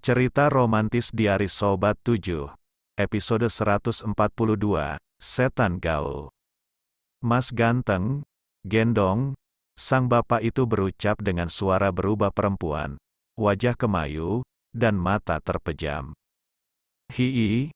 Cerita Romantis diari Sobat 7, episode 142, Setan Gaul. Mas Ganteng, Gendong, sang bapak itu berucap dengan suara berubah perempuan, wajah kemayu, dan mata terpejam. Hii,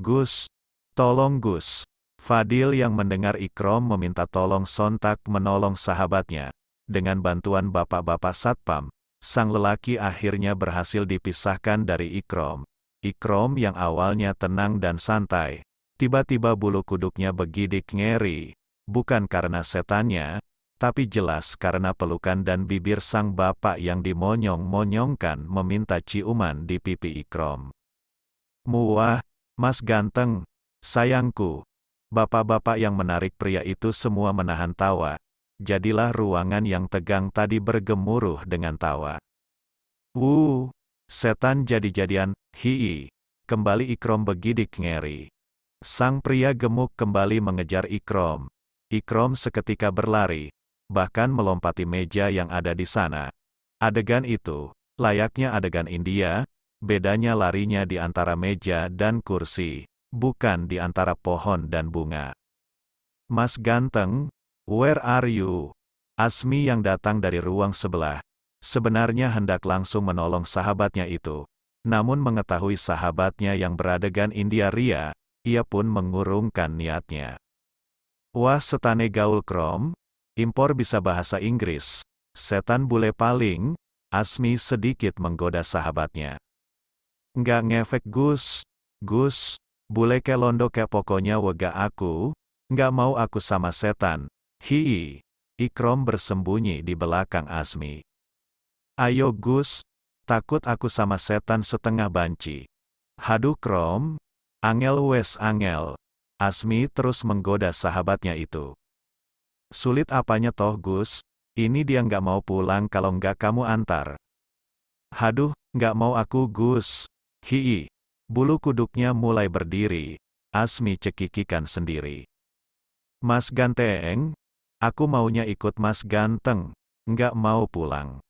Gus, tolong Gus. Fadil yang mendengar Ikrom meminta tolong sontak menolong sahabatnya. Dengan bantuan bapak-bapak satpam, sang lelaki akhirnya berhasil dipisahkan dari Ikrom. Ikrom yang awalnya tenang dan santai, tiba-tiba bulu kuduknya begidik ngeri. Bukan karena setannya, tapi jelas karena pelukan dan bibir sang bapak yang dimonyong-monyongkan meminta ciuman di pipi Ikrom. Muah, mas ganteng, sayangku. Bapak-bapak yang menarik pria itu semua menahan tawa, jadilah ruangan yang tegang tadi bergemuruh dengan tawa. Wuh, setan jadi-jadian, hii. Kembali Ikrom begidik ngeri. Sang pria gemuk kembali mengejar Ikrom. Ikrom seketika berlari, bahkan melompati meja yang ada di sana. Adegan itu, layaknya adegan India, bedanya larinya di antara meja dan kursi, bukan di antara pohon dan bunga. Mas Ganteng, where are you? Asmi yang datang dari ruang sebelah, sebenarnya hendak langsung menolong sahabatnya itu. Namun mengetahui sahabatnya yang beradegan India Ria, ia pun mengurungkan niatnya. Wah setane gaul krom, impor bisa bahasa Inggris, setan bule paling, Asmi sedikit menggoda sahabatnya. Nggak ngefek Gus, Gus, bule Londo ke pokoknya wega aku, nggak mau aku sama setan, Hihi. Ikrom bersembunyi di belakang Asmi. Ayo Gus, takut aku sama setan setengah banci. Haduh Krom, angel wes angel. Asmi terus menggoda sahabatnya itu. Sulit apanya toh Gus, ini dia nggak mau pulang kalau nggak kamu antar. Haduh, nggak mau aku Gus. Hii. Bulu kuduknya mulai berdiri. Asmi cekikikan sendiri. Mas Ganteng, aku maunya ikut Mas Ganteng, nggak mau pulang.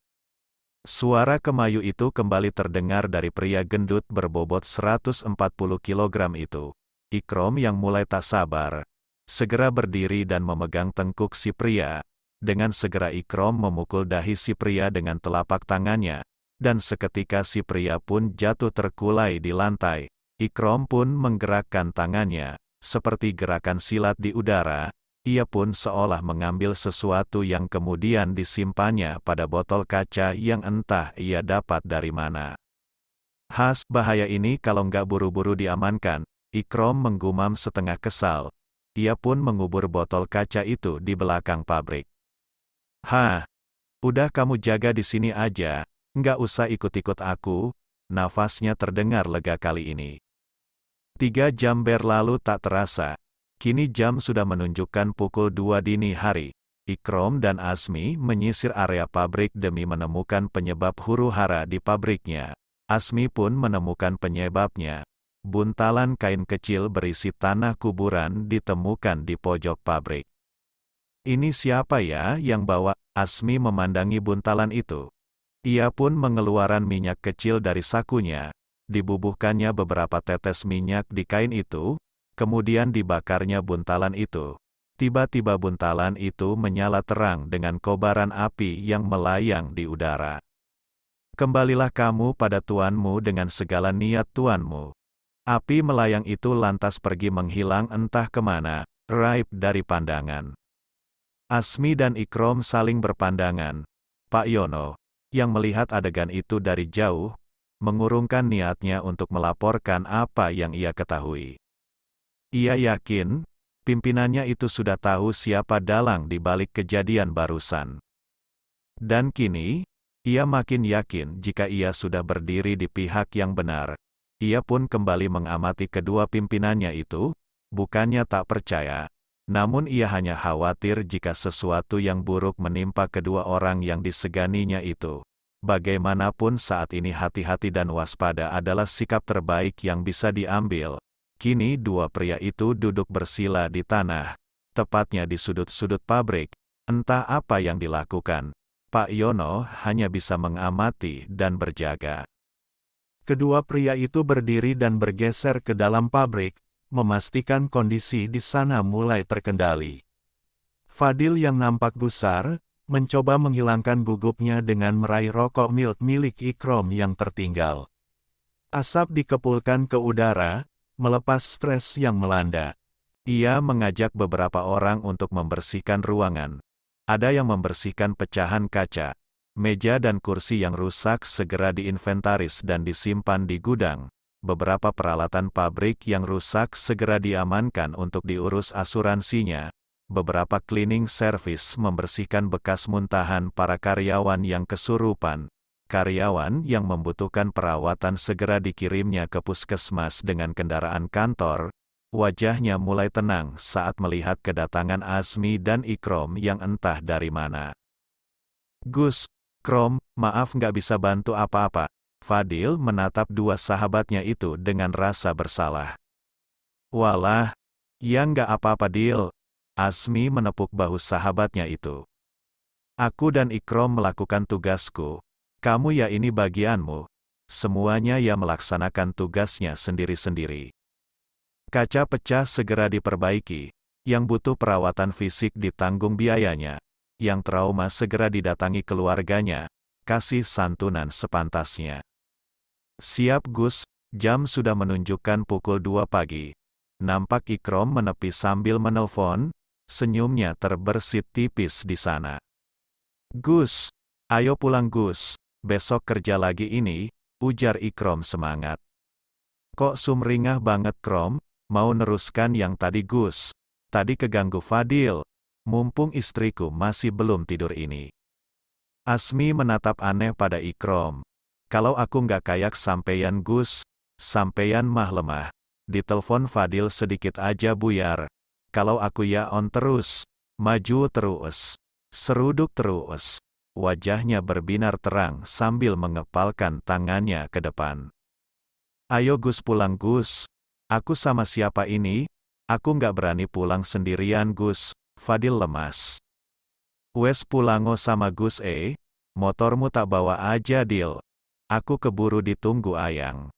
Suara kemayu itu kembali terdengar dari pria gendut berbobot 140 kg itu. Ikrom yang mulai tak sabar, segera berdiri dan memegang tengkuk si pria. Dengan segera Ikrom memukul dahi si pria dengan telapak tangannya, dan seketika si pria pun jatuh terkulai di lantai. Ikrom pun menggerakkan tangannya, seperti gerakan silat di udara, ia pun seolah mengambil sesuatu yang kemudian disimpannya pada botol kaca yang entah ia dapat dari mana. Has, bahaya ini kalau nggak buru-buru diamankan, Ikrom menggumam setengah kesal, ia pun mengubur botol kaca itu di belakang pabrik. Hah, udah kamu jaga di sini aja, nggak usah ikut-ikut aku, nafasnya terdengar lega kali ini. Tiga jam berlalu tak terasa, kini jam sudah menunjukkan pukul dua dini hari. Ikrom dan Asmi menyisir area pabrik demi menemukan penyebab huru-hara di pabriknya. Asmi pun menemukan penyebabnya, buntalan kain kecil berisi tanah kuburan ditemukan di pojok pabrik. Ini siapa ya yang bawa? Asmi memandangi buntalan itu. Ia pun mengeluarkan minyak kecil dari sakunya, dibubuhkannya beberapa tetes minyak di kain itu, kemudian dibakarnya buntalan itu. Tiba-tiba buntalan itu menyala terang dengan kobaran api yang melayang di udara. Kembalilah kamu pada tuanmu dengan segala niat tuanmu. Api melayang itu lantas pergi menghilang entah kemana, raib dari pandangan. Asmi dan Ikrom saling berpandangan. Pak Yono, yang melihat adegan itu dari jauh, mengurungkan niatnya untuk melaporkan apa yang ia ketahui. Ia yakin, pimpinannya itu sudah tahu siapa dalang di balik kejadian barusan. Dan kini, ia makin yakin jika ia sudah berdiri di pihak yang benar, ia pun kembali mengamati kedua pimpinannya itu, bukannya tak percaya, namun ia hanya khawatir jika sesuatu yang buruk menimpa kedua orang yang diseganinya itu. Bagaimanapun saat ini hati-hati dan waspada adalah sikap terbaik yang bisa diambil. Kini dua pria itu duduk bersila di tanah, tepatnya di sudut-sudut pabrik. Entah apa yang dilakukan, Pak Yono hanya bisa mengamati dan berjaga. Kedua pria itu berdiri dan bergeser ke dalam pabrik, memastikan kondisi di sana mulai terkendali. Fadil yang nampak gusar, mencoba menghilangkan gugupnya dengan meraih rokok milk milik Ikrom yang tertinggal. Asap dikepulkan ke udara, melepas stres yang melanda. Ia mengajak beberapa orang untuk membersihkan ruangan. Ada yang membersihkan pecahan kaca, meja dan kursi yang rusak segera diinventaris dan disimpan di gudang. Beberapa peralatan pabrik yang rusak segera diamankan untuk diurus asuransinya. Beberapa cleaning service membersihkan bekas muntahan para karyawan yang kesurupan. Karyawan yang membutuhkan perawatan segera dikirimnya ke puskesmas dengan kendaraan kantor. Wajahnya mulai tenang saat melihat kedatangan Azmi dan Ikrom yang entah dari mana. Gus, Krom, maaf nggak bisa bantu apa-apa. Fadil menatap dua sahabatnya itu dengan rasa bersalah. Walah, ya nggak apa-apa Dil. Asmi menepuk bahu sahabatnya itu. Aku dan Ikrom melakukan tugasku. Kamu ya ini bagianmu. Semuanya ya melaksanakan tugasnya sendiri-sendiri. Kaca pecah segera diperbaiki. Yang butuh perawatan fisik ditanggung biayanya yang trauma segera didatangi keluarganya, kasih santunan sepantasnya. Siap Gus, jam sudah menunjukkan pukul 2 pagi. Nampak Ikrom menepi sambil menelpon, senyumnya terbersit tipis di sana. Gus, ayo pulang Gus, besok kerja lagi ini, ujar Ikrom semangat. Kok sumringah banget Krom, mau neruskan yang tadi Gus, tadi keganggu Fadil, mumpung istriku masih belum tidur ini. Asmi menatap aneh pada Ikrom. Kalau aku nggak kayak sampeyan Gus, sampeyan mah lemah. Ditelepon Fadil sedikit aja buyar. Kalau aku ya on terus, maju terus, seruduk terus. Wajahnya berbinar terang sambil mengepalkan tangannya ke depan. Ayo Gus pulang Gus. Aku sama siapa ini? Aku nggak berani pulang sendirian Gus, Fadil lemas. Wes pulango sama Gus E, motormu tak bawa aja Dil. Aku keburu ditunggu ayang.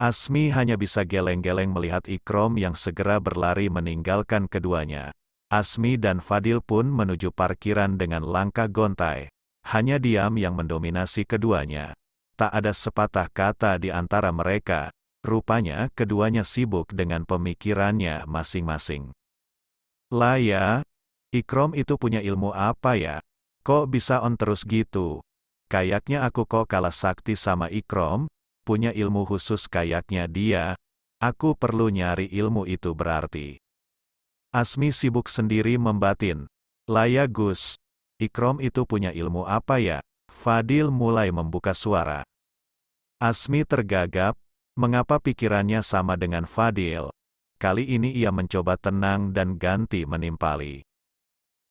Asmi hanya bisa geleng-geleng melihat Ikrom yang segera berlari meninggalkan keduanya. Asmi dan Fadil pun menuju parkiran dengan langkah gontai. Hanya diam yang mendominasi keduanya. Tak ada sepatah kata di antara mereka. Rupanya keduanya sibuk dengan pemikirannya masing-masing. Lah ya, Ikrom itu punya ilmu apa ya? Kok bisa on terus gitu? Kayaknya aku kok kalah sakti sama Ikrom, punya ilmu khusus kayaknya dia. Aku perlu nyari ilmu itu berarti. Asmi sibuk sendiri membatin. Laya Gus, Ikrom itu punya ilmu apa ya? Fadil mulai membuka suara. Asmi tergagap, mengapa pikirannya sama dengan Fadil? Kali ini ia mencoba tenang dan ganti menimpali.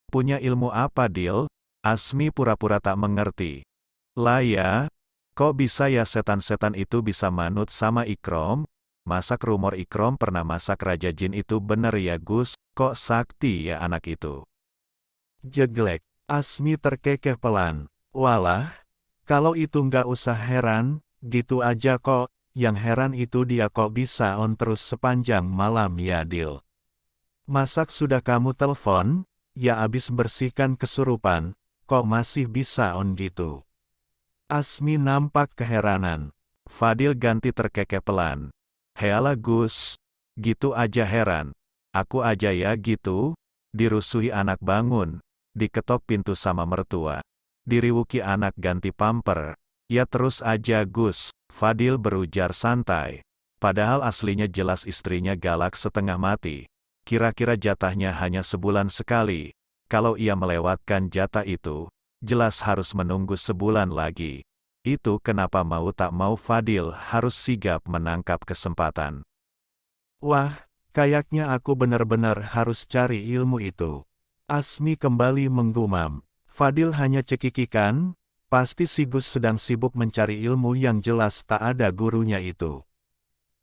Punya ilmu apa, Dil? Asmi pura-pura tak mengerti. Laya, kok bisa ya setan-setan itu bisa manut sama Ikrom? Masak rumor Ikrom pernah masak Raja Jin itu benar ya Gus, kok sakti ya anak itu? Jeglek, Asmi terkekeh pelan. Walah, kalau itu nggak usah heran, gitu aja kok, yang heran itu dia kok bisa on terus sepanjang malam ya Dil. Masak sudah kamu telepon? Ya abis bersihkan kesurupan, kok masih bisa on gitu. Asmi nampak keheranan. Fadil ganti terkekeh pelan. Heala Gus, gitu aja heran. Aku aja ya gitu, dirusuhi anak bangun, diketok pintu sama mertua. Diriwuki anak ganti pamper, ya terus aja Gus, Fadil berujar santai. Padahal aslinya jelas istrinya galak setengah mati. Kira-kira jatahnya hanya sebulan sekali. Kalau ia melewatkan jatah itu, jelas harus menunggu sebulan lagi. Itu kenapa mau tak mau Fadil harus sigap menangkap kesempatan. Wah, kayaknya aku benar-benar harus cari ilmu itu. Asmi kembali menggumam. Fadil hanya cekikikan, Pasti si sedang sibuk mencari ilmu yang jelas tak ada gurunya itu.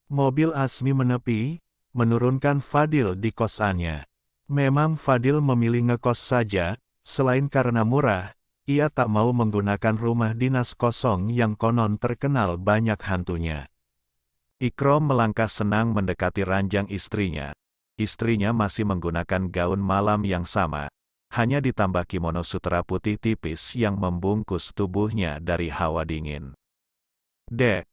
Mobil Asmi menepi, menurunkan Fadil di kosannya. Memang Fadil memilih ngekos saja, selain karena murah, ia tak mau menggunakan rumah dinas kosong yang konon terkenal banyak hantunya. Ikrom melangkah senang mendekati ranjang istrinya. Istrinya masih menggunakan gaun malam yang sama, hanya ditambah kimono sutra putih tipis yang membungkus tubuhnya dari hawa dingin. Dek,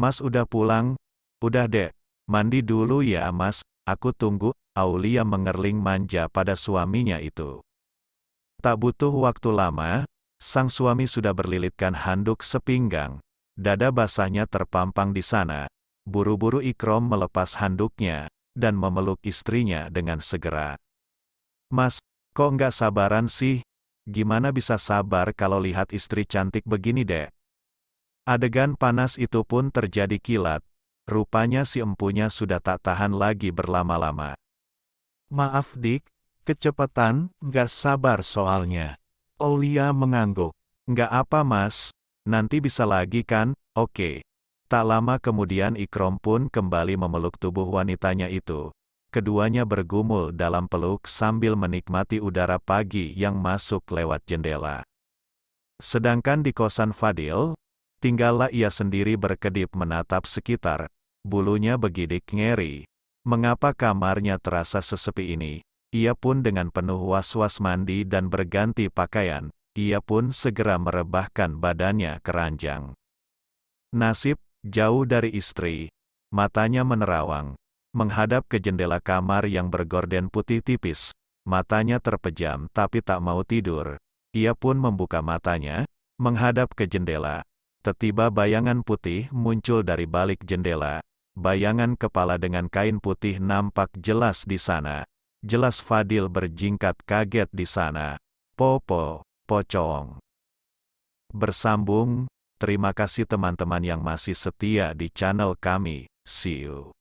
Mas udah pulang? Udah dek, mandi dulu ya Mas, aku tunggu, Aulia mengerling manja pada suaminya itu. Tak butuh waktu lama, sang suami sudah berlilitkan handuk sepinggang, dada basahnya terpampang di sana, buru-buru Ikrom melepas handuknya, dan memeluk istrinya dengan segera. Mas, Kok nggak sabaran sih? Gimana bisa sabar kalau lihat istri cantik begini deh? Adegan panas itu pun terjadi kilat. Rupanya si empunya sudah tak tahan lagi berlama-lama. Maaf dik, kecepatan, nggak sabar soalnya. Olia mengangguk. Nggak apa mas, nanti bisa lagi kan, oke. Tak lama kemudian Ikrom pun kembali memeluk tubuh wanitanya itu keduanya bergumul dalam peluk sambil menikmati udara pagi yang masuk lewat jendela. Sedangkan di kosan Fadil, tinggallah ia sendiri berkedip menatap sekitar, bulunya begidik ngeri. Mengapa kamarnya terasa sesepi ini? Ia pun dengan penuh was-was mandi dan berganti pakaian, ia pun segera merebahkan badannya keranjang. Nasib, jauh dari istri, matanya menerawang, menghadap ke jendela kamar yang bergorden putih tipis. Matanya terpejam tapi tak mau tidur. Ia pun membuka matanya, menghadap ke jendela. Tetiba bayangan putih muncul dari balik jendela. Bayangan kepala dengan kain putih nampak jelas di sana. Jelas Fadil berjingkat kaget di sana. Popo, pocong. Bersambung, terima kasih teman-teman yang masih setia di channel kami. See you.